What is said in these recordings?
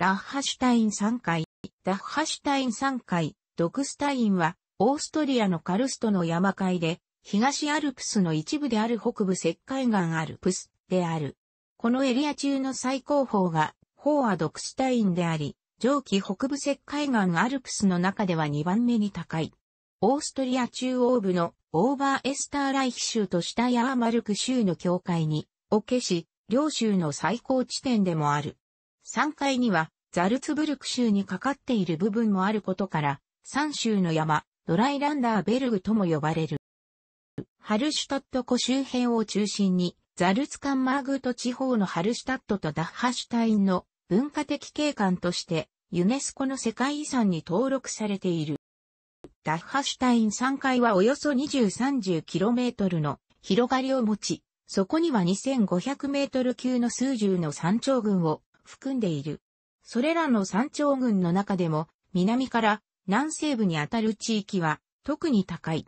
ダッハシュタイン3回、ダッハシュタイン3回、ドクスタインは、オーストリアのカルストの山海で、東アルプスの一部である北部石灰岩アルプスである。このエリア中の最高峰が、ホーアドクスタインであり、上記北部石灰岩アルプスの中では2番目に高い。オーストリア中央部のオーバーエスターライヒ州と下ヤーマルク州の境界に、おけし、両州の最高地点でもある。三階にはザルツブルク州にかかっている部分もあることから、三州の山、ドライランダーベルグとも呼ばれる。ハルシュタット湖周辺を中心に、ザルツカンマーグート地方のハルシュタットとダッハシュタインの文化的景観として、ユネスコの世界遺産に登録されている。ダッハシュタイン三階はおよそ2 0 3 0トルの広がりを持ち、そこには2 5 0 0ル級の数十の山頂群を含んでいる。それらの山頂群の中でも、南から南西部にあたる地域は特に高い。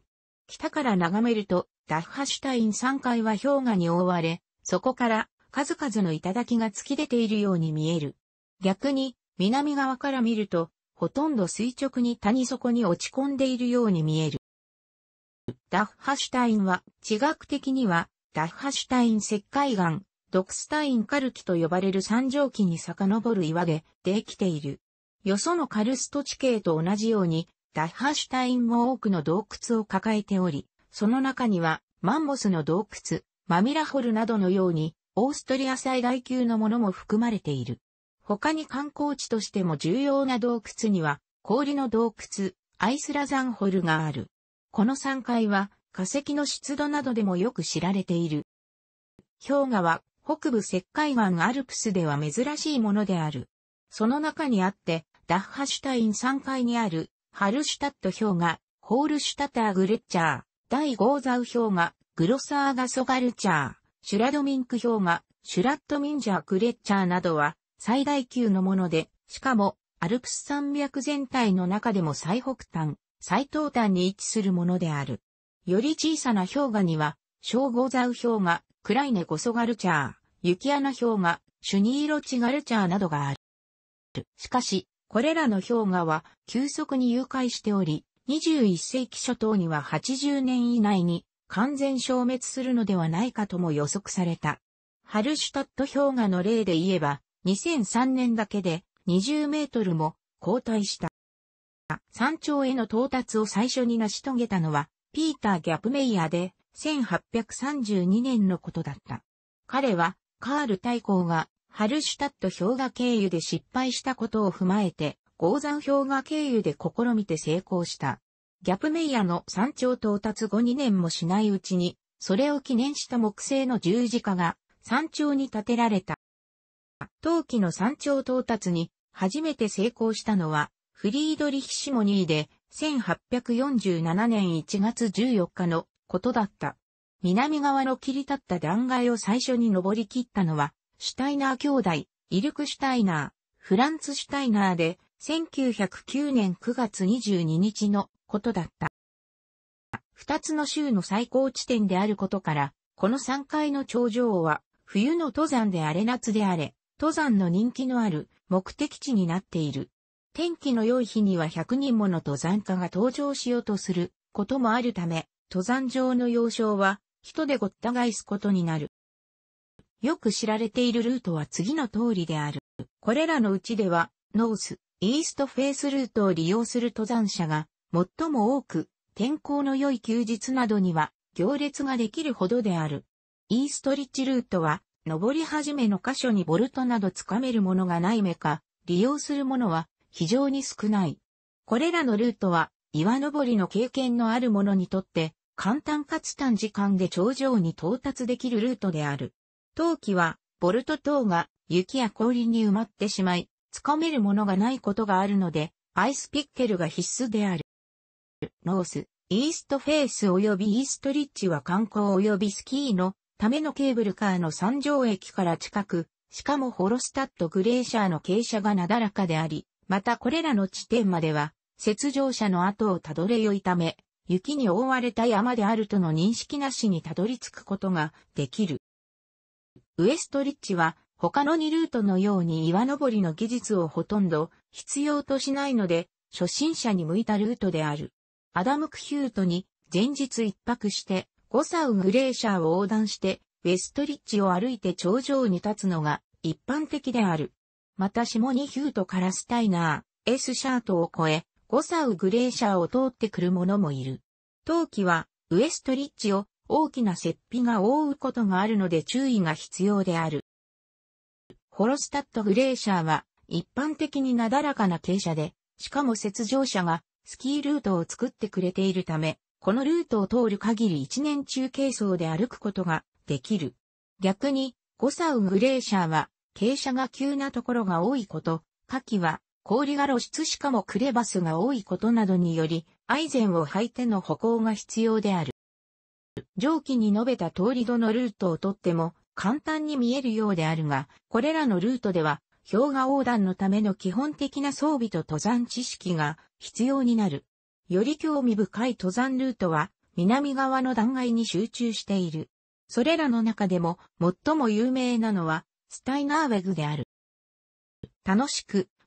北から眺めると、ダッハシュタイン山階は氷河に覆われ、そこから数々の頂が突き出ているように見える。逆に、南側から見ると、ほとんど垂直に谷底に落ち込んでいるように見える。ダッハシュタインは、地学的には、ダッハシュタイン石灰岩、ドクスタインカルキと呼ばれる三畳紀に遡る岩毛できている。よそのカルスト地形と同じように、ダッハシュタインも多くの洞窟を抱えており、その中には、マンモスの洞窟、マミラホルなどのように、オーストリア最大級のものも含まれている。他に観光地としても重要な洞窟には、氷の洞窟、アイスラザンホルがある。この3階は、化石の湿度などでもよく知られている。氷河は北部石灰岩アルプスでは珍しいものである。その中にあって、ダッハシュタイン3階にある、ハルシュタット氷河、ホールシュタターグレッチャー、第ゴーザウ氷河、グロサーガソガルチャー、シュラドミンク氷河、シュラットミンジャーグレッチャーなどは、最大級のもので、しかも、アルプス山脈全体の中でも最北端、最東端に位置するものである。より小さな氷河には、小ゴーザウ氷河、クライネゴソガルチャー、雪穴氷河、シュニーロチガルチャーなどがある。しかし、これらの氷河は急速に融解しており、21世紀初頭には80年以内に完全消滅するのではないかとも予測された。ハルシュタット氷河の例で言えば、2003年だけで20メートルも後退した。山頂への到達を最初に成し遂げたのは、ピーター・ギャプメイヤーで、1832年のことだった。彼は、カール大公がハルシュタット氷河経由で失敗したことを踏まえて、鉱山氷河経由で試みて成功した。ギャプメイヤの山頂到達後2年もしないうちに、それを記念した木製の十字架が山頂に建てられた。冬季の山頂到達に初めて成功したのは、フリードリヒシモニーで1847年1月14日のことだった。南側の切り立った断崖を最初に登り切ったのは、シュタイナー兄弟、イルク・シュタイナー、フランツ・シュタイナーで、1909年9月22日のことだった。二つの州の最高地点であることから、この3階の頂上は、冬の登山であれ夏であれ、登山の人気のある目的地になっている。天気の良い日には100人もの登山家が登場しようとすることもあるため、登山場の要衝は人でごった返すことになる。よく知られているルートは次の通りである。これらのうちでは、ノース、イーストフェイスルートを利用する登山者が最も多く、天候の良い休日などには行列ができるほどである。イーストリッチルートは、登り始めの箇所にボルトなどつかめるものがないめか、利用するものは非常に少ない。これらのルートは、岩登りの経験のある者にとって簡単かつ短時間で頂上に到達できるルートである。冬季は、ボルト等が雪や氷に埋まってしまい、掴めるものがないことがあるので、アイスピッケルが必須である。ノース、イーストフェイス及びイーストリッチは観光及びスキーのためのケーブルカーの山上駅から近く、しかもホロスタッドグレーシャーの傾斜がなだらかであり、またこれらの地点までは、雪上車の後をたどれよいため、雪に覆われた山であるとの認識なしにたどり着くことができる。ウエストリッチは他の2ルートのように岩登りの技術をほとんど必要としないので、初心者に向いたルートである。アダム・クヒュートに前日一泊してゴサウ・グレーシャーを横断してウエストリッチを歩いて頂上に立つのが一般的である。また下ニヒュートからスタイナー、S シャートを越え、ゴサウグレーシャーを通ってくる者もいる。冬季は、ウエストリッジを大きな雪庇が覆うことがあるので注意が必要である。ホロスタットグレーシャーは、一般的になだらかな傾斜で、しかも雪上車がスキールートを作ってくれているため、このルートを通る限り一年中軽装で歩くことができる。逆に、ゴサウグレーシャーは、傾斜が急なところが多いこと、夏季は氷が露出しかもクレバスが多いことなどにより、アイゼンを履いての歩行が必要である。上記に述べた通りどのルートをとっても簡単に見えるようであるが、これらのルートでは氷河横断のための基本的な装備と登山知識が必要になる。より興味深い登山ルートは南側の断崖に集中している。それらの中でも最も有名なのはスタイナーウェグである。楽しく